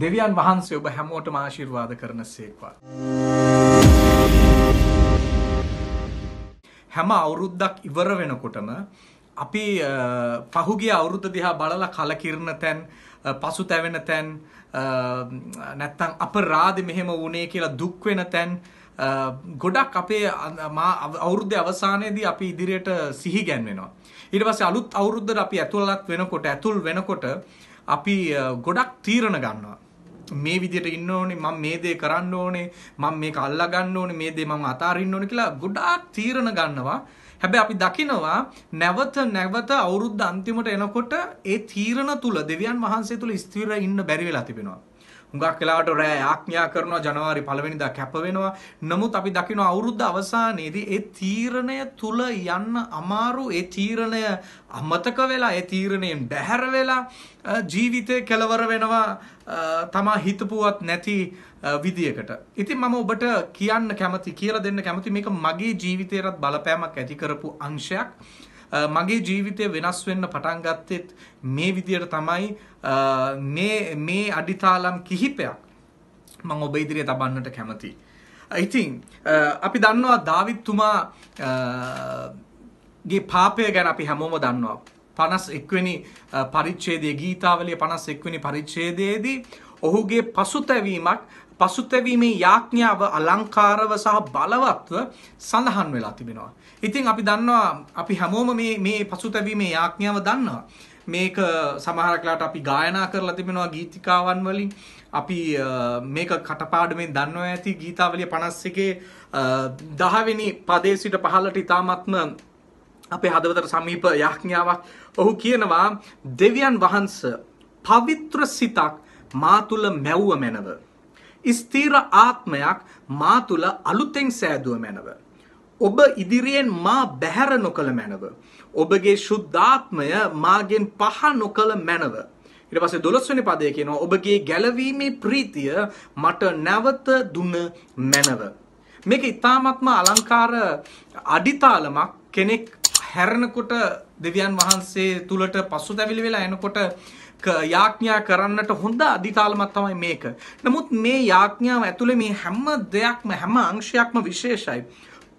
දෙවියන් වහන්සේ ඔබ හැමෝටම ආශිර්වාද කරන සේක්වා. හැම අවුරුද්දක් ඉවර වෙනකොටම අපි පහුගේ අවුරුද්ද දිහා බලලා කලකිරණ තැන් පසු තැවෙන තැන් නැත්තං අප රාධ මෙහෙම වනේ කියලා දුක්වෙන තැන් ගොඩක් අපේ අවුරුද්ධ අවසානයේදී අපි ඉදිරියට සිහි ගැන්වෙනවා. ඉට පස අලුත් අවුරුද්ධ අපි ඇතුළත් වෙනකොට ඇතුල් වෙනකොට අපි ගොඩක් තීරණ ගන්නවා. මේ විදියට ඉන්න ඕනේ මම මේ දේ කරන්න ඕනේ මම මේක අල්ලා ගන්න ඕනේ මේ දේ මම අතාරින්න ඕනේ කියලා ගොඩාක් තීරණ ගන්නවා හැබැයි අපි දකිනවා නැවත නැවත අවුරුද්ද අන්තිමට එනකොට ඒ තීරණ තුල දෙවියන් වහන්සේ තුල ස්ථිර ඉන්න බැරි වෙලා තිබෙනවා හුඟක් වෙලාවට රෑ යාඥා කරනවා ජනවාරි පළවෙනිදා කැප වෙනවා. නමුත් අපි දකිනවා අවුරුද්ද අවසානයේදී ඒ තීරණය තුල යන්න අමාරු ඒ තීරණය අමතක වෙලා ඒ තීරණයෙන් බැහැර වෙලා ජීවිතේ කෙලවර වෙනවා තමා හිතපුවත් නැති විදියකට. ඉතින් මම ඔබට කියන්න කැමති කියලා දෙන්න කැමති මේක මගේ ජීවිතේටත් බලපෑමක් ඇති කරපු අංශයක්. මගේ ජීවිතය වෙනස් වෙන්න පටන් ගත්තෙත් මේ විදියට තමයි මේ මේ අඩිතාලම් කිහිපයක් මං ඔබ ඉදිරියේ තබන්නට කැමතියි. ඉතින් අපි දන්නවා දාවිත්තුමා ගේ පාපය ගැන අපි හැමෝම දන්නවා. පනස් එක්වනි පරිච්චේදය ගීතාවලිය පනස් එක්වනි පරිච්චේදයේදී ඔහුගේ පසුතැවීමක් පසුතැවීමේ යාඥාව අලංකාරව සහ බලවත්ව සඳහන් වෙලා තිබෙනවා. ඉතින් අපි දන්නවා අපි හැමෝම මේ මේ පසුතැවීමේ යාඥාව දන්නවා. මේක සමහරක්ලාට අපි ගායනා කරලා තිබෙනවා ගීතිකාවන් වලින් අපි මේක කටපාඩමෙන් දන්නවා ඇති ගීතාවලිය 51 දහවෙනි පදයේ සිට පහළට ඊ타මත්ම අපේ හදවතට සමීප යාඥාවක් ඔහු කියනවා දෙවියන් වහන්සේ පවිත්‍ර සිතක් මා තුල මැව්ව මැනව ස්ථීර ආත්මයක් මා තුළ අලුතෙන් සෑදුව මැනව. ඔබ ඉදිරියෙන් මා බැහැර නොකළ මැනව. ඔබගේ ශුද්ධාත්මය මාගෙන් පහ නොකළ මැනව. ඉට පස දොළොස්වනි පදය කියනවා ඔබගේ ගැලවීමේ ප්‍රීතිය මට නැවත දුන්න මැනව. මේක ඉතාමත්ම අලංකාර අඩිතාලමක් කෙනෙක් හැරණකොට දෙවියන් වහන්සේ තුළට පසු දැවිලි වෙලා එනකොට යාඥා කරන්නට හොඳ අධිතාලමක් තමයි මේක. නමුත් මේ යාඥාව ඇතුලේ මේ හැම දෙයක්ම හැම අංශයක්ම විශේෂයි.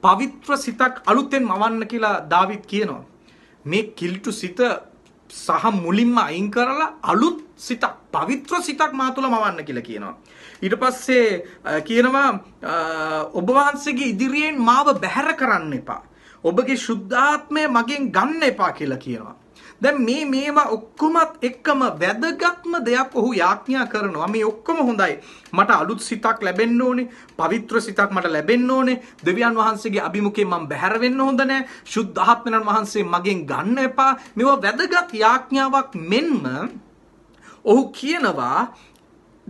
පවිත්‍ර සිතක් අලුතෙන් මවන්න කියලා දාවිත් කියනවා. මේ කිල්ටු සිත සහ මුලින්ම අයින් කරලා අලුත් සිතක් පවිත්‍ර සිතක් මා තුළ මවන්න කියලා කියනවා. ඊට පස්සේ කියනවා ඔබ වහන්සේගේ ඉදිරියෙන් මාව බැහැර කරන්න එපා. ඔබගේ ශුද්ධාත්මය මගෙන් ගන්න එපා කියලා කියනවා. දැන් මේ මේවා ඔක්කොමත් එක්කම වැදගත්ම දෙයක් ඔහු යාඥා කරනවා. මේ ඔක්කොම හොඳයි. මට අලුත් සිතක් ලැබෙන්න ඕනේ. පවිත්‍ර සිතක් මට ලැබෙන්න ඕනේ. දෙවියන් වහන්සේගේ අභිමුඛයෙන් මම බැහැර වෙන්න හොඳ නැහැ. සුද්ධ ආත්මයන් වහන්සේ මගෙන් ගන්න එපා. මේවා වැදගත් යාඥාවක් මෙන්ම ඔහු කියනවා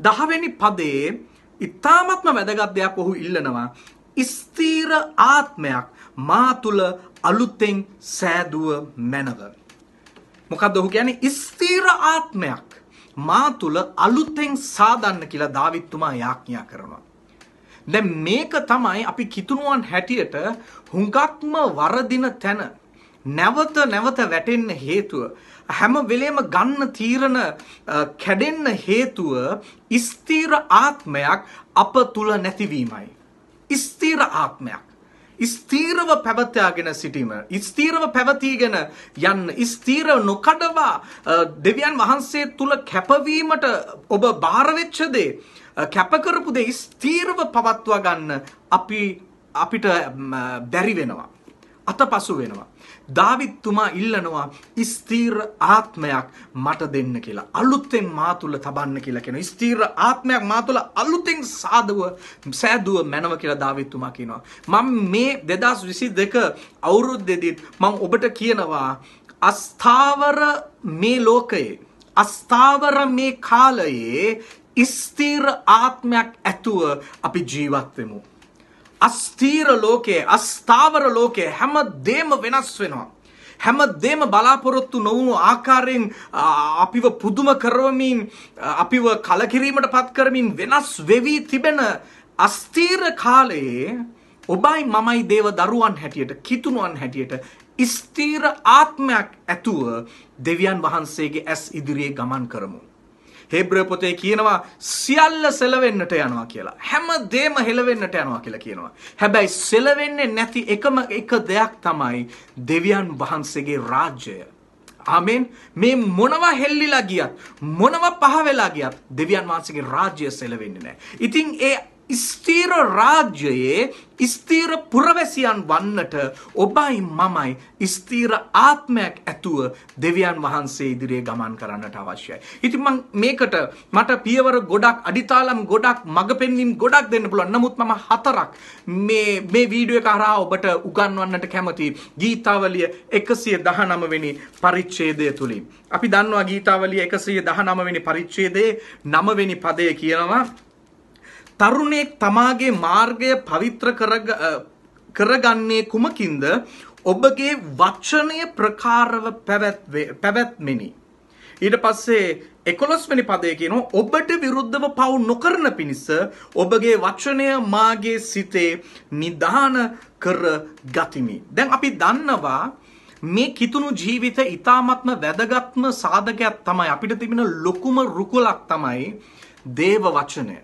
දහවෙනි පදයේ ඉතාමත්ම වැදගත් දෙයක් ඔහු ඉල්ලනවා. ස්ථීර ආත්මයක් මා තුළ අලුතෙන් සෑදුව මැනව. මොකක්ද ඔහු කියන්නේ ස්ථීර ආත්මයක් මා තුල අලුතෙන් සාදන්න කියලා දාවිත්තුමා යාඥා කරනවා. දැන් මේක තමයි අපි කිතුණුවන් හැටියට හුඟක්ම වරදින තැන නැවත නැවත වැටෙන්න හේතුව හැම වෙලේම ගන්න තීරණ කැඩෙන්න හේතුව ස්ථීර ආත්මයක් අප තුල නැතිවීමයි. ස්ථීර ආත්මයක් ස්ථීරව පැවත්යාගෙන සිටීම. ස්ථීරව පැවතීගෙන යන්න ස්ථීර නොකඩවා දෙවියන් වහන්සේ තුල කැපවීමට ඔබ භාරවෙච්ච දේ කැපකරපු දේ ස්ථීරව පවත්වා ගන්න අපි අපිට බැරි වෙනවා. අතපසු වෙනවා. දාවිත්තුමා ඉල්ලනවා ස්ථීර ආත්මයක් මට දෙන්න කියලා. අලුත්තෙන් මාතුල තබන්න කියලා කියනවා. ස්ථීර ආත්මයක් මාතුල අලුතෙන් සාදුව සෑදුව මැනව කියලා දාවිත්තුමා කියනවා. මම මේ 2022 අවුරුද්දේදීත් මම ඔබට කියනවා අස්ථාවර මේ ලෝකයේ අස්ථාවර මේ කාලයේ ස්ථීර ආත්මයක් ඇතුව අපි ජීවත් වෙමු. අස්තීර ලෝකයේ අස්ථාවර ලෝකයේ හැම දේම වෙනස් වෙනවා. හැම දේම බලාපොරොත්තු නොවුණු ආකාරයෙන් අපිව පුදුම කරවමින් අපිව කලකිරීමට පත් කරමින් වෙනස් වෙවී තිබෙන අස්තීර කාලයේ ඔබයි මමයි දේව දරුවන් හැටියට කිතුණුවන් හැටියට ස්ථීර ආත්මයක් ඇතුව දෙවියන් වහන්සේගේ ඇස් ඉදිරියේ ගමන් කරමු. හේබ්‍රය පොතේ කියනවා සියල්ල සෙලවෙන්නට යනවා කියලා. හැම දෙම හෙලවෙන්නට යනවා කියලා කියනවා. හැබැයි සෙලවෙන්නේ නැති එකම එක දෙයක් තමයි දෙවියන් වහන්සේගේ රාජ්‍යය. ආමෙන් මේ මොනවා හෙල්ලිලා ගියත් මොනවා පහ වෙලා ගියත් දෙවියන් වහන්සේගේ රාජ්‍යය සෙලවෙන්නේ නැහැ. ඉතින් ඒ ස්ථීර රාජ්‍යයේ ස්ථීර පුරවැසියන් වන්නට ඔබයි මමයි ස්ථීර ආත්මයක් ඇතුව දෙවියන් වහන්සේ ඉදිරියේ ගමන් කරන්නට අවශ්‍යයි. ඉතින් මම මේකට මට පියවර ගොඩක් අඩිතාලම් ගොඩක් මඟ පෙන්වීම් ගොඩක් දෙන්න පුළුවන්. නමුත් මම හතරක් මේ මේ වීඩියෝ එක හරහා ඔබට උගන්වන්නට කැමතියි. ගීතාවලිය 119 වෙනි පරිච්ඡේදය තුලින්. අපි දන්නවා ගීතාවලිය 119 වෙනි පරිච්ඡේදයේ 9 වෙනි පදය කියනවා තරුණයෙක් තමාගේ මාර්ගය පවිත්‍ර කරගන්නේ කුමකින්ද ඔබගේ වචනය ප්‍රකාරව පැවැත්මිනි. ඊට පස්සේ එකොළොස්වැනි පදය කියන ඔබට විරුද්ධව පව් නොකරන පිණිස ඔබගේ වචනය මාගේ සිතේ නිධාන කර ගතිමි. දැන් අපි දන්නවා මේ කිතුුණු ජීවිත ඉතාමත්ම වැදගත්ම සාධකයක් තමයි අපිට තිබෙන ලොකුම රුකුලක් තමයි දේව වචනය.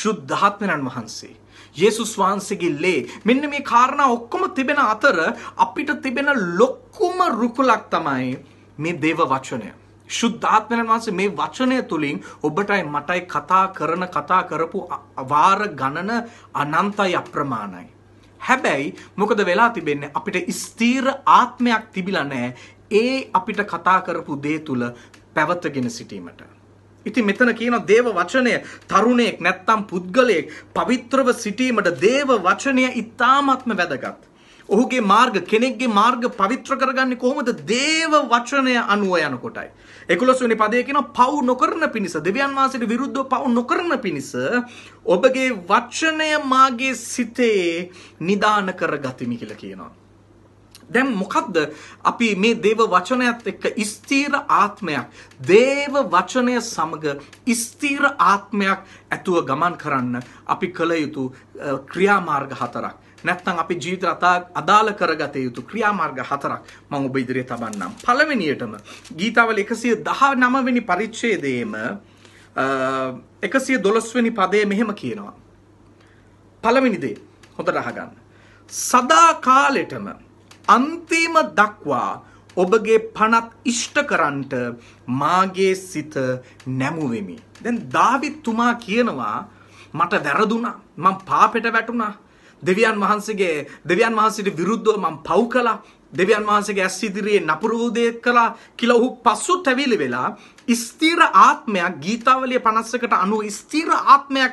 ශුද්ධාත්මයන් වහන්සේ. යේසුස් වහන්සේගේ ලේ මෙන්න මේ කාරණා ඔක්කොම තිබෙන අතර අපිට තිබෙන ලොක්කුම රුකුලක් තමයි මේ දේව වචනය. ශුද්ධාත්මයන් වහන්සේ මේ වචනය තුලින් ඔබටයි මටයි කතා කරන කතා කරපු වාර ගණන අනන්තයි අප්‍රමාණයි. හැබැයි මොකද වෙලා තිබෙන්නේ අපිට ස්ථීර ආත්මයක් තිබිලා නැහැ ඒ අපිට කතා කරපු දේ තුල පැවතගෙන සිටීමට. ඉතින් මෙතන කියන දේව වචනය තරුණයෙක් නැත්තම් පුද්ගලයෙක් පවිත්‍රව සිටීමට දේව වචනය ඉතාමත්ම වැදගත්. ඔහුගේ මාර්ග කෙනෙක්ගේ මාර්ග පවිත්‍ර කරගන්නේ කොහොමද දේව වචනය අනුව යනකොටයි. 11 වෙනි පදයේ කියන පව් නොකරන පිණිස දෙවියන් වහන්සේට විරුද්ධව පව් නොකරන පිණිස ඔබගේ වචනය මාගේ සිතේ නිදාන කරගතිමි කියලා කියනවා. දැන් මොකද්ද අපි මේ දේව වචනයත් එක්ක ස්ථීර ආත්මයක් දේව වචනය සමග ස්ථීර ආත්මයක් ඇතුව ගමන් කරන්න අපි කළ යුතු ක්‍රියාමාර්ග හතරක් නැත්නම් අපි ජීවිත අදාළ කරගත යුතු ක්‍රියාමාර්ග හතරක් මම ඔබ ඉදිරියේ තබන්නම් පළවෙනියටම ගීතාවල 119 වෙනි පරිච්ඡේදයේම 112 වෙනි පදයේ මෙහෙම කියනවා පළවෙනි දේ හොඳට අහගන්න සදා කාලෙටම අන්තිම දක්වා ඔබගේ පනත් ඉෂ්ට කරන්ට මාගේ සිත නැමුවෙමි. දැන් දාවිත් තුමා කියනවා මට වැරදුනා මං පාපෙට වැටුණා දෙවියන් වහන්සේගේ දෙවියන් වහන්සේට විරුද්ධව මං පව් කළා දෙවියන් වහන්සේගේ ඇස් ඉදිරියේ නපුරු වූ දේ කළා කියලා ඔහු පසුතැවිලි වෙලා ස්ථිර ආත්මයක් ගීතාවලිය 51කට අනුව ස්ථිර ආත්මයක්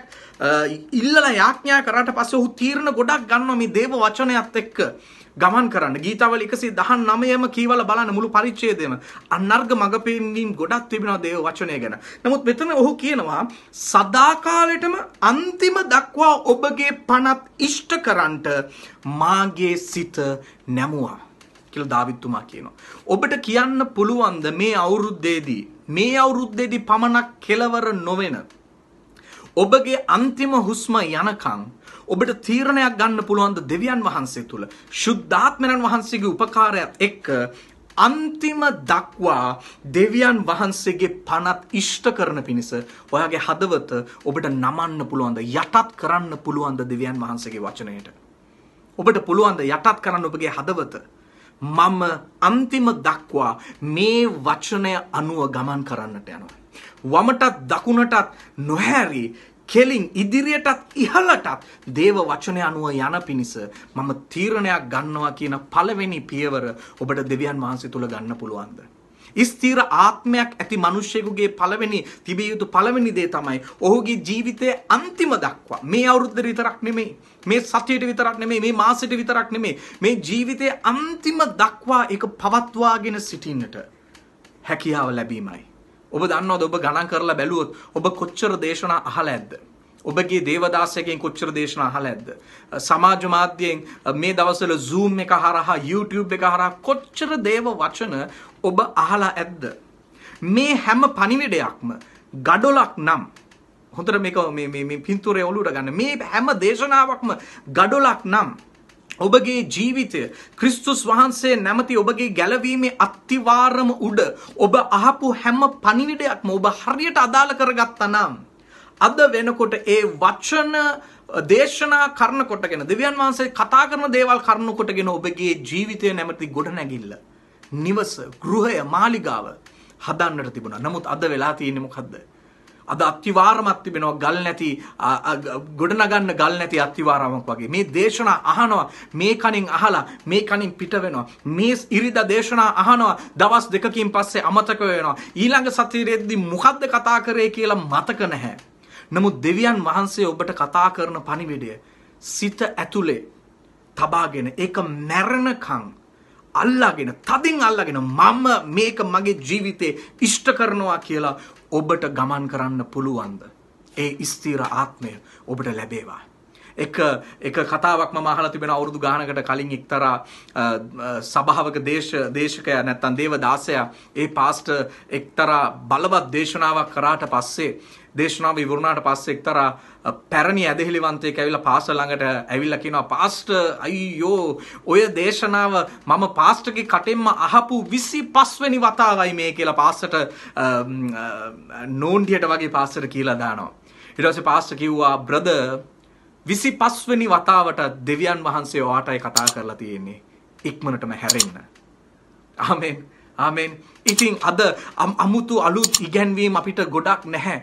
ඉල්ලලා යාඥා කරාට පස්සේ ඔහු තීරණ ගොඩක් ගන්නවා මේ දේව වචනයත් එක්ක ගමන් කරන්න ගීතවල එකසේ දහන් නමයම කීවල බලන්න මුළු පරිච්චේදම අන්නර්ග මඟ පෙන්වීම් ගොඩක් තිබෙනවා දේව වචනය ගැන නමුත් මෙතන ඔහු කියනවා සදාකාලෙටම අන්තිම දක්වා ඔබගේ පනත් ඉෂ්ට කරන්ට මාගේ සිත නැමුවා කියලා දාවිත්තුමා කියනවා. ඔබට කියන්න පුළුවන්ද මේ අවුරුද්දේදී මේ අවුරුද්දේදී පමණක් කෙලවර නොවෙන ඔබගේ අන්තිම හුස්ම යනකම් ඔබට තීරණයක් ගන්න පුළුවන්ද දෙවියන් වහන්සේ තුල ශුද්ධාත්මයන් වහන්සේගේ උපකාරයත් එක්ක අන්තිම දක්වා දෙවියන් වහන්සේගේ පනත් ඉෂ්ට කරන පිණිස ඔයාගේ හදවත ඔබට නමන්න පුළුවන්ද යටත් කරන්න පුළුවන්ද දෙවියන් වහන්සේගේ වචනයට ඔබට පුළුවන්ද යටත් කරන්න ඔබගේ හදවත මම අන්තිම දක්වා මේ වචනය අනුව ගමන් කරන්නට යනවා වමටත් දකුණටත් නොහැරි කෙලින් ඉදිරියටත් ඉහළටත් දේව වචනය අනුව යන පිණිස මම තීරණයක් ගන්නවා කියන පළවෙනි පියවර ඔබට දෙවියන් වහන්සේ තුළ ගන්න පුළුවන්ද. ස්ථීර ආත්මයක් ඇති මනුෂ්‍යයෙකුගේ පළවෙනි තිබිය යුතු පළවෙනි දේ තමයි ඔහුගේ ජීවිතයේ අන්තිම දක්වා මේ අවුරුද්දට විතරක් නෙමෙයි මේ සතියට විතරක් නෙමෙයි මේ මාසෙට විතරක් නෙමෙයි මේ ජීවිතයේ අන්තිම දක්වා ඒක පවත්වාගෙන සිටින්නට හැකියාව ලැබීමයි ඔබ දන්නවද ඔබ ගණන් කරලා බැලුවොත් ඔබ කොච්චර දේශනා අහලා ඇද්ද? ඔබගේ දේවදාසයකෙන් කොච්චර දේශනා අහලා ඇද්ද? සමාජ මාධ්‍යයෙන් මේ දවස්වල Zoom එක හරහා YouTube එක හරහා කොච්චර දේව වචන ඔබ අහලා ඇද්ද? මේ හැම පණිවිඩයක්ම gadolak නම් හොඳට මේක මේ මේ පින්තූරය ඔලුවට ගන්න මේ හැම දේශනාවක්ම gadolak නම් ඔබගේ ජීවිතය ක්‍රිස්තුස් වහන්සේ නැමති ඔබගේ ගැලවීමේ අත්තිවාරම උඩ ඔබ අහපු හැම පණිවිඩයක්ම ඔබ හරියට අදාළ කරගත්තනම් අද වෙනකොට ඒ වචන දේශනා කරන කොටගෙන දෙවියන් වහන්සේ කතා කරන දේවල් කරන කොටගෙන ඔබගේ ජීවිතය නැමති ගොඩනැගිල්ල නිවස ගෘහය මාලිගාව හදන්නට තිබුණා. නමුත් අද වෙලා තියෙන්නේ මොකද්ද? අද අත්තිවාරමක් තිබෙනවා ගල් නැති ගොඩනගන්න ගල් නැති අත්තිවාරමක් වගේ මේ දේශනා අහනවා මේ කණින් අහලා මේ කණින් පිට වෙනවා මේ ඉරිදා දේශනා අහනවා දවස් දෙකකින් පස්සේ අමතක වෙනවා ඊළඟ සතියේදී මොකද්ද කතා කරේ කියලා මතක නැහැ නමුත් දෙවියන් වහන්සේ ඔබට කතා කරන පණිවිඩය සිත ඇතුලේ තබාගෙන ඒක මැරණකම් අල්ලාගෙන තදින් අල්ලාගෙන මම මේක මගේ ජීවිතේ ඉෂ්ට කරනවා කියලා ඔබට ගමන් කරන්න පුළුවන්ද ඒ ස්ථීර ආත්මය ඔබට ලැබේවා එක එක කතාවක් මම අහලා තිබෙන අවුරුදු ගානකට කලින් එක්තරා සභාවක දේශ දේශකයා නැත්තම් දේවදාසයා ඒ පාස්ටර් එක්තරා බලවත් දේශනාවක් කරාට පස්සේ දේශනාව ඉවරුණාට පස්සේ එක්තරා පැරණි ඇදහිලිවන්තය ඇවිල පාස ළඟට ඇවිල්ල කියෙනවා පාස්ට අයියෝ ඔය දේශනාව මම පාස්ටකි කටෙන්ම අහපු විසි පස්වැනි වතාවයි මේ කියලා පාස්සට නෝන්ඩියට වගේ පාස්සට කියලා දානවා. ඉරස පාස්ට කිව්වා බ්‍රද විසි පස්වනි වතාවට දෙවියන් වහන්සේ වාටයි කතා කරලා තියෙන්නේ ඉක්මනටම හැරෙන්න. ආමෙන්. ආමෙන් ඉතින් අද අමුතු අලුත් ඉගැන්වීම් අපිට ගොඩක් නැහැ.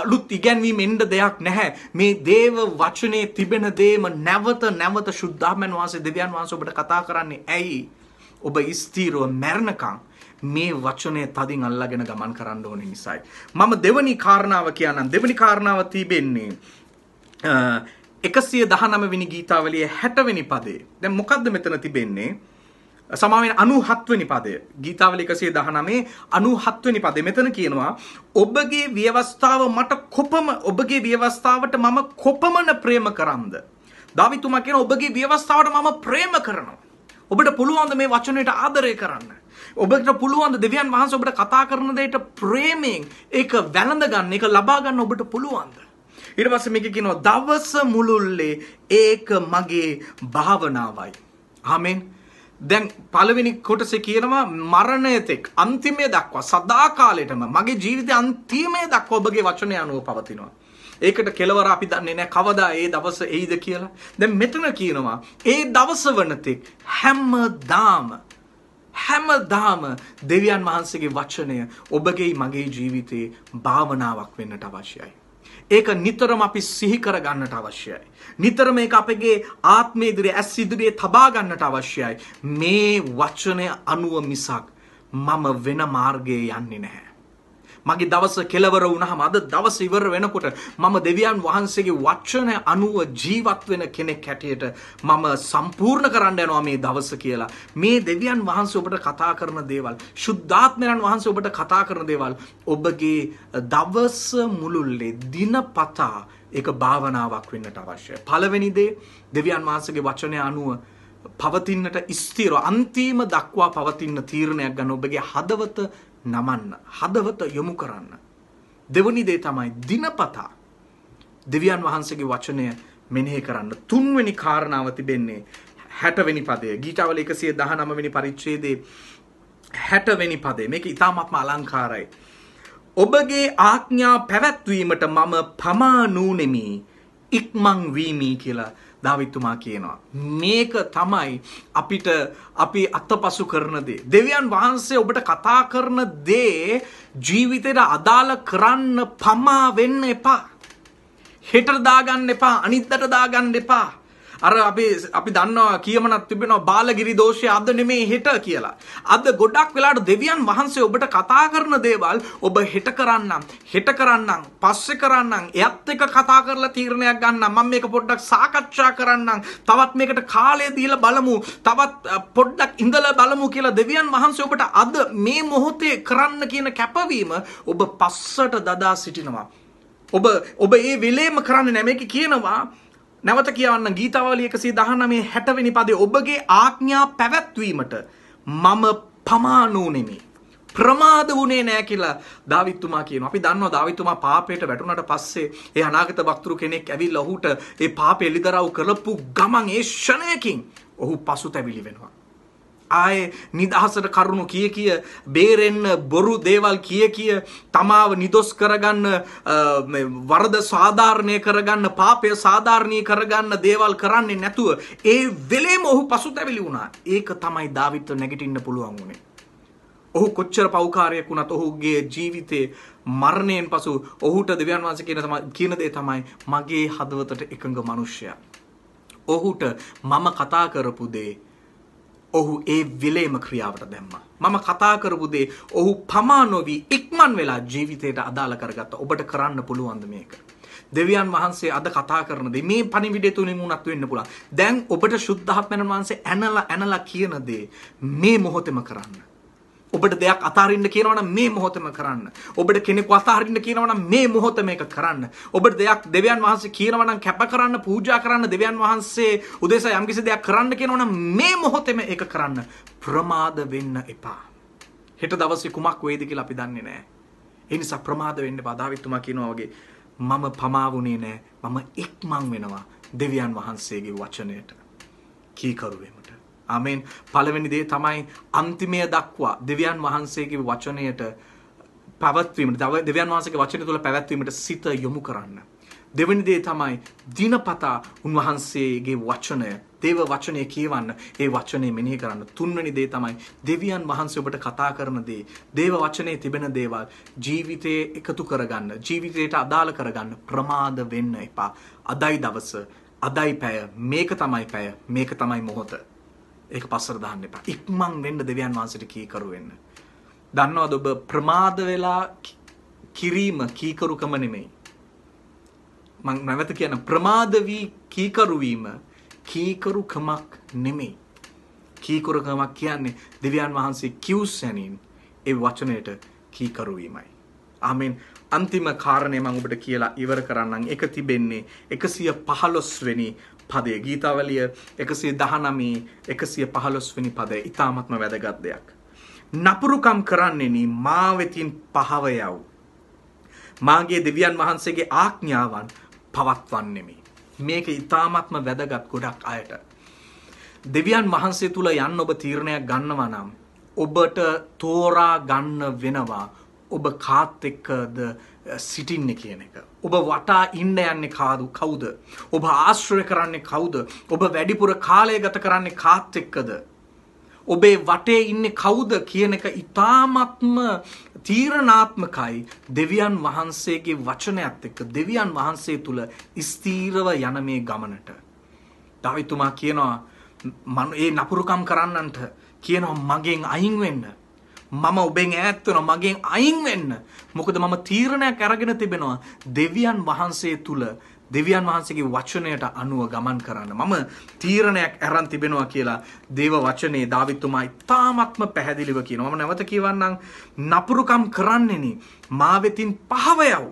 අලුත් ඉගැන්වීම් එන්න දෙයක් නැහැ. මේ දේව වචනේ තිබෙන දේම නැවත නැවත ශුද්ධාමන් වහන්සේ දෙවියන් වහන්සේ ඔබට කතා කරන්නේ ඇයි? ඔබ ස්ථීරව මැරණකම් මේ වචනය තදින් අල්ලාගෙන ගමන් කරන්න ඕන නිසායි. මම දෙවනි කාරණාව කියන්නම්. දෙවනි කාරණාව තිබෙන්නේ එකසිය දහනම විනි ගීතාවලිය හැටවෙනි පදේ. දැන් මොකද්ද මෙතන තිබෙන්නේ? සමාවෙන් අනුහත්වනි පදය ගීතාවල එකසේ දහනමේ අනුහත්වනි පදේ මෙතන කියනවා ඔබගේ ව්‍යවස්ථාව මට කොපම ඔබගේ ව්‍යවස්ථාවට මම කොපමණ ප්‍රේම කරම්ද දවිතුමා කියන ඔබගේ ව්‍යවස්ථාවට මම ප්‍රේම කරනවා ඔබට පුළුවන්ද මේ වචනයට ආදරය කරන්න ඔබට පුළුවන්ද දෙවියන් වහන්සේ ඔබට කතා කරන දෙයට ප්‍රේමයෙන් ඒක වැළඳ ගන්න ඒක ලබා ගන්න ඔබට පුළුවන්ද ඊට පස්සේ මේක කියනවා දවස මුළුල්ලේ ඒක මගේ භාවනාවයි ආමෙන් දැන් පළවෙනි කොටසේ කියනවා මරණය තෙක් අන්තිමය දක්වා සදාකාලයටම මගේ ජීවිතය අන්තිමය දක්වා ඔබගේ වචනය අනුව පවතිනවා. ඒකට කෙලවර අපි දන්නේ නැහැ කවදා ඒ දවස එයිද කියලා. දැන් මෙතන කියනවා ඒ දවස වනතෙක් හැමදාම හැමදාම දෙවියන් වහන්සේගේ වචනය ඔබගේ මගේ ජීවිතයේ භාවනාවක් වෙන්නට අවශ්‍යයි. ඒක නිතරම අපි සිහි කර ගන්නට අවශ්‍යයි. නිතර මේක අපගේ ආත්මය ඉදිරියේ ඇස් ඉදිරියේ තබා ගන්නට අවශ්‍යයි. මේ වචනය අනුව මිසක් මම වෙන මාර්ගයේ යන්නේ නැහැ. මගේ දවස කෙලවර වුණහම අද දවස ඉවර වෙනකොට මම දෙවියන් වහන්සේගේ වචන අනුව ජීවත් වෙන කෙනෙක් හැටියට මම සම්පූර්ණ කරන්න යනවා මේ දවස කියලා. මේ දෙවියන් වහන්සේ ඔබට කතා කරන දේවල්, සුද්ධාත්මයන් වහන්සේ ඔබට කතා කරන දේවල් ඔබගේ දවස මුළුල්ලේ දිනපතා ඒක භාවනාවක් වෙන්නට අවශ්‍යයි. පළවෙනි දේ දෙවියන් වහන්සේගේ වචනය අනුව පවතින්නට ස්ථීර අන්තිම දක්වා පවතින තීරණයක් ගන්න ඔබගේ හදවත නමන්න හදවත යොමු කරන්න. දෙවනි දේ තමයි දිනපතා දෙවියන් වහන්සේගේ වචනය මෙනෙහි කරන්න තුන්වෙනි කාරණාව තිබෙන්නේ හැටවෙනි පදය ගීටාවල එකසිය දහ නමවෙනි පරිච්චේදේ හැටවෙනි පදේ මේක ඉතාමත්ම අලංකාරයි. ඔබගේ ආඥා පැවැත්වීමට මම පමානූනෙමි ඉක්මංවීමී කියලා දාවිත්තුමා කියනවා. මේක තමයි අපිට අපි අත්තපසු කරන දේ. දෙවියන් වහන්සේ ඔබට කතා කරන දේ ජීවිතයට අදාළ කරන්න පමා වෙන්න එපා. හෙට දාගන්න එපා අනිද්දට දාගන්න එපා. අර අපි අපි දන්නවා කියමනක් තිබෙනවා බාලගිරි දෝෂය අද නෙමේ හෙට කියලා. අද ගොඩක් වෙලාට දෙවියන් වහන්සේ ඔබට කතා කරන දේවල් ඔබ හෙට කරන්නම් හෙට කරන්නම් පස්සේ කරන්නම් එයත් එක කතා කරලා තීරණයක් ගන්න මම මේක පොඩ්ඩක් සාකච්ඡා කරන්නම් තවත් මේකට කාලය දීලා බලමු තවත් පොඩ්ඩක් ඉඳලා බලමු කියලා දෙවියන් වහන්සේ ඔබට අද මේ මොහොතේ කරන්න කියන කැපවීම ඔබ පස්සට දදා සිටිනවා. ඔබ ඔබ ඒ වෙලේම කරන්න නැමේක කියනවා නැවත කියවන්න ගීතවලිය එකසේ දහනමේ හැටවෙනි පදේ ඔබගේ ආඥා පැවැත්වීමට මම පමානූනෙමි. ප්‍රමාද වුණේ නෑ කියලා දවිත්තුමා කියන අපි දන්නවා දවිත්තුමා පාපයට වැටුණට පස්සේ ඒ අනාගත වක්තුරු කෙනෙක් ඇවිල් ඔහුට ඒ පාප එලිදරව් කරපු ගමන් ඒ ෂණයකින් ඔහු පසු තැවිලි වෙනවා. ආයේ නිදහසට කරුණු කිය කිය බේරෙන්න බොරු දේවල් කිය කිය තමාව නිදොස් කරගන්න වරද සාධාරණය කරගන්න පාපය සාධාරණී කරගන්න දේවල් කරන්නේ නැතුව ඒ වෙලේම ඔහු පසුතැවිලි වුණා. ඒක තමයි දාවිත්ව නැගිටින්න පුළුවන් වුණේ. ඔහු කොච්චර පෞකාරයක් වුණත් ඔහුගේ ජීවිතේ මරණයෙන් පසු ඔහුට දෙවියන් වහන්සේ කියන තමයි කියන දේ තමයි මගේ හදවතට එකඟ මිනිසයා. ඔහුට මම කතා කරපු දේ ඔහු ඒ විලේම ක්‍රියාවට දැම්මා. මම කතා කරපු දේ ඔහු පමා නොවි ඉක්මන් වෙලා ජීවිතයට අදාළ කරගත්ත. ඔබට කරන්න පුළුවන් මේක. දෙවියන් වහන්සේ අද කතා කරන දේ මේ පණිවිඩය තුලින් උනත් වෙන්න පුළුවන්. දැන් ඔබට සුද්ධහත් මනන් වහන්සේ ඇනලා ඇනලා කියන දේ මේ මොහොතේම කරන්න. ඔබට දෙයක් අතාරින්න කියනවනම් මේ මොහොතම කරන්න. ඔබට කෙනෙකු අතාරින්න කියනවනම් මේ මොහොත මේක කරන්න. ඔබට දෙයක් දෙවියන් වහන්සේ කියනවනම් කැප කරන්න, පූජා කරන්න දෙවියන් වහන්සේ උදෙසා යම්කිසි දෙයක් කරන්න කියනවනම් මේ මොහොතේම ඒක කරන්න. ප්‍රමාද වෙන්න එපා. හෙට දවසේ කුමක් වෙයිද කියලා අපි දන්නේ නැහැ. ඒ නිසා ප්‍රමාද වෙන්න එපා. දාවිත්තුමා කියනවා වගේ මම පමාවුනේ නැහැ. මම ඉක්මන් වෙනවා දෙවියන් වහන්සේගේ වචනයට. කීකරුවෙමි. ආමෙන් පළවෙනි දේ තමයි අන්තිමය දක්වා දෙවියන් වහන්සේගේ වචනයට පැවැත්වීමට දව දෙවියන් වහන්සේගේ වචනය තුළ පැවැත්වීමට සිත යොමු කරන්න. දෙවෙනි දේ තමයි දිනපතා උන්වහන්සේගේ වචනය දේව වචනය කියවන්න ඒ වචනය මෙනෙහි කරන්න. තුන්වෙනි දේ තමයි දෙවියන් වහන්සේ ඔබට කතා කරන දේ, දේව වචනේ තිබෙන දේවල් ජීවිතයේ එකතු කරගන්න, ජීවිතයට අදාළ කරගන්න ප්‍රමාද වෙන්න එපා. අදයි දවස, අදයි පැය, මේක තමයි පැය, මේක තමයි මොහොත. ඒක පස්සට දාන්න එපා. ඉක්මන් වෙන්න දෙවියන් වහන්සේට කීකරු වෙන්න. දන්නවද ඔබ ප්‍රමාද වෙලා කිරීම කීකරුකම නෙමෙයි. මං නැවත කියන ප්‍රමාද වී කීකරු වීම කීකරුකමක් නෙමෙයි. කීකරුකමක් කියන්නේ දෙවියන් වහන්සේ කිව්සැනින් ඒ වචනයට කීකරු වීමයි. ආමෙන් අන්තිම කාරණය මම ඔබට කියලා ඉවර කරන්නම්. ඒක තිබෙන්නේ 115 වෙනි පදය ගීතාවලිය එකසිය දහනමී එකසිය පහලොස්වනි පදය ඉතාමත්ම වැදගත් දෙයක්. නපුරුකම් කරන්නේෙන මාවෙතින් පහවයව්. මාගේ දෙවියන් වහන්සේගේ ආඥ්ඥාවන් පවත්වන්නෙමි. මේක ඉතාමත්ම වැදගත් ගොඩක් අයට. දෙවියන් වහන්සේ තුළ යන්න ඔබ තීරණයක් ගන්නවනම්. ඔබට තෝරා ගන්න වෙනවා ඔබ කාත් එක්කද සිටින්න කියන එක. ඔබ වටා ඉන්න යන්නේ කාදු කවුද? ඔබ ආශ්‍රය කරන්නේ කවුද? ඔබ වැඩිපුර කාලය ගත කරන්නේ කාත් එක්කද? ඔබේ වටේ ඉන්නේ කවුද කියන එක ඊ타මත්ම තීරණාත්මකයි දෙවියන් වහන්සේගේ වචනයත් එක්ක දෙවියන් වහන්සේ තුල ස්ථීරව යන මේ ගමනට. දවිතුමා කියනවා මම මේ නපුරුකම් කරන්නන්ට කියනවා මගෙන් අයින් වෙන්න. මම ඔබෙන් ඈත් වෙනවා මගෙන් අයින් වෙන්න. මොකද මම තීරණයක් අරගෙන තිබෙනවා දෙවියන් වහන්සේ තුල දෙවියන් වහන්සේගේ වචනයට අනුව ගමන් කරන්න. මම තීරණයක් අරන් තිබෙනවා කියලා දේව වචනේ දාවිතුමා ඉතාමත්ම පැහැදිලිව කියනවා. මම නැවත කියවන්නම් නපුරුකම් කරන්නෙනි. මා වෙතින් පහව යව්.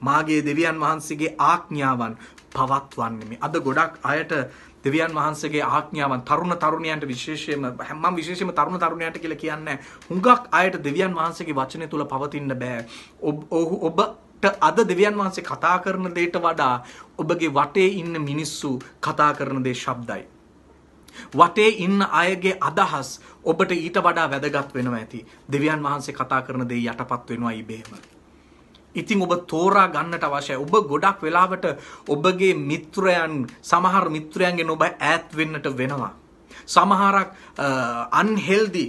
මාගේ දෙවියන් වහන්සේගේ ආඥාවන් පවත්වන්නේ අද ගොඩක් අයට දෙවියන් වහන්සේගේ ආඥාවන් තරුණ තරුණයන්ට විශේෂයෙන්ම මම විශේෂයෙන්ම තරුණ තරුණයන්ට කියලා කියන්නේ හුඟක් අයට දෙවියන් වහන්සේගේ වචනය තුල පවතින්න බෑ ඔබ අද දෙවියන් වහන්සේ කතා කරන දේට වඩා ඔබගේ වටේ ඉන්න මිනිස්සු කතා කරන දේ ශබ්දයි වටේ ඉන්න අයගේ අදහස් ඔබට ඊට වඩා වැදගත් වෙනවා ඇති දෙවියන් වහන්සේ කතා කරන දේ යටපත් වෙනවා ඉබේම ඉතින් ඔබ තෝරා ගන්නට අවශ්‍යයි. ඔබ ගොඩක් වෙලාවට ඔබගේ මිත්‍රයන් සමහර මිත්‍රයන්ගෙන් ඔබ ඈත් වෙන්නට වෙනවා. සමහරක් අන්හෙල්දි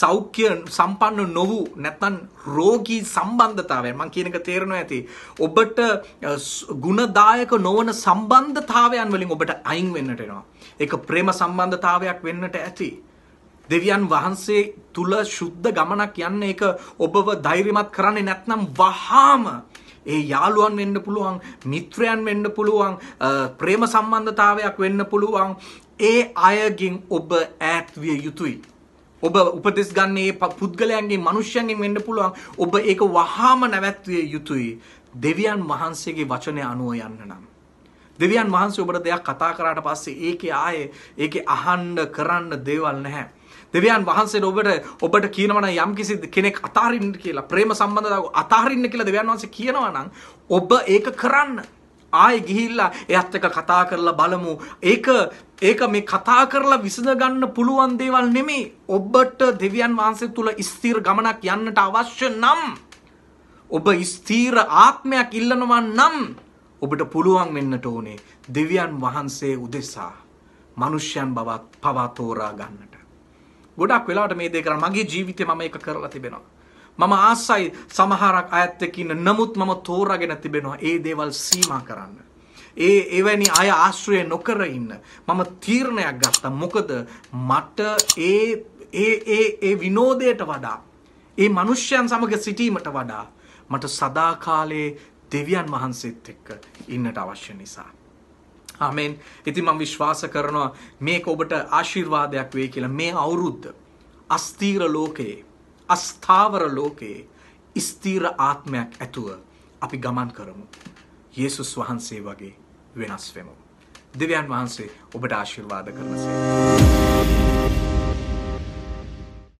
සෞඛ්‍ය සම්පන්න නොවූ නැත්නම් රෝගී සම්බන්ධතාවයන් මම කියන එක තේරෙනවා ඇති ඔබට ಗುಣදායක නොවන සම්බන්ධතාවයන් වලින් ඔබට අයින් වෙන්නට වෙනවා ඒක ප්‍රේම සම්බන්ධතාවයක් වෙන්නට ඇති දෙවියන් වහන්සේ තුල සුද්ධ ගමනක් යන්න ඒක ඔබව ධෛර්යමත් කරන්නේ නැත්නම් වහාම ඒ යාළුවන් වෙන්න පුළුවන් මිත්‍රයන් වෙන්න පුළුවන් ප්‍රේම සම්බන්ධතාවයක් වෙන්න පුළුවන් ඒ අයගෙන් ඔබ ඈත් විය යුතුයි ඔබ උපදෙස් ගන්නේ පුද්ගලයන්ගේ මනුෂ්‍යයන්ගෙන් වෙන්න පුළුවන් ඔබ ඒක වහාම නැවැත්විය යුතුයි දෙවියන් වහන්සේගේ වචනය අනුව යන්න නම් දෙවියන් වහන්සේ ඔබට දෙයක් කතා කරාට පස්සේ ඒකේ ආයේ ඒකේ අහන්න කරන්න දේවල් නැහැ දෙවියන් වහන්සේ ඔබට ඔබට කියනවන යම් කිසි කෙනෙක් අතාරින්න කියලා ප්‍රේම සම්බන්ධතාව අතාරින්න කියලා දෙවියන් වහන්සේ කියනවා නම් ඔබ ඒක කරන්න ආයි ගිහිල්ලා එයත් එක කතා කරලා බලමු ඒක ඒක මේ කතා කරලා විසඳ ගන්න පුළුවන් දේවල් නෙමෙයි ඔබට දෙවියන් වහන්සේ තුල ස්ථිර ගමනක් යන්නට අවශ්‍ය නම් ඔබ ස්ථීර ආත්මයක් ඉල්ලනවා නම් ඔබට පුළුවන් වෙන්නට ඕනේ දෙවියන් වහන්සේ උදෙසා මනුෂ්‍යයන් බවත් පවා තෝරා ගන්නට ගොඩක් වෙලාට මේ දේ කරන මගේ ජීවිතේ මම ඒක කරලා තිබෙනවා. මම ආසයි සමහරක් අයත් එක්ක ඉන්න නමුත් මම තෝරාගෙන තිබෙනවා ඒ දේවල් සීමා කරන්න. ඒ එවැනි අය ආශ්‍රය නොකර ඉන්න. මම තීරණයක් ගත්තා. මොකද මට ඒ ඒ ඒ ඒ විනෝදයට වඩා ඒ මිනිස්යන් සමග සිටීමට වඩා මට සදාකාලයේ දෙවියන් වහන්සේත් එක්ක ඉන්නට අවශ්‍ය නිසා ආමෙන්. ඉතින් මම විශ්වාස කරනවා මේක ඔබට ආශිර්වාදයක් වෙයි කියලා. මේ අවුරුද්ද අස්තීර ලෝකයේ, අස්ථාවර ලෝකයේ ස්ථීර ආත්මයක් ඇතුව අපි ගමන් කරමු. යේසුස් වහන්සේ වගේ වෙනස් වෙමු. දෙවියන් වහන්සේ ඔබට ආශිර්වාද කරනසේ.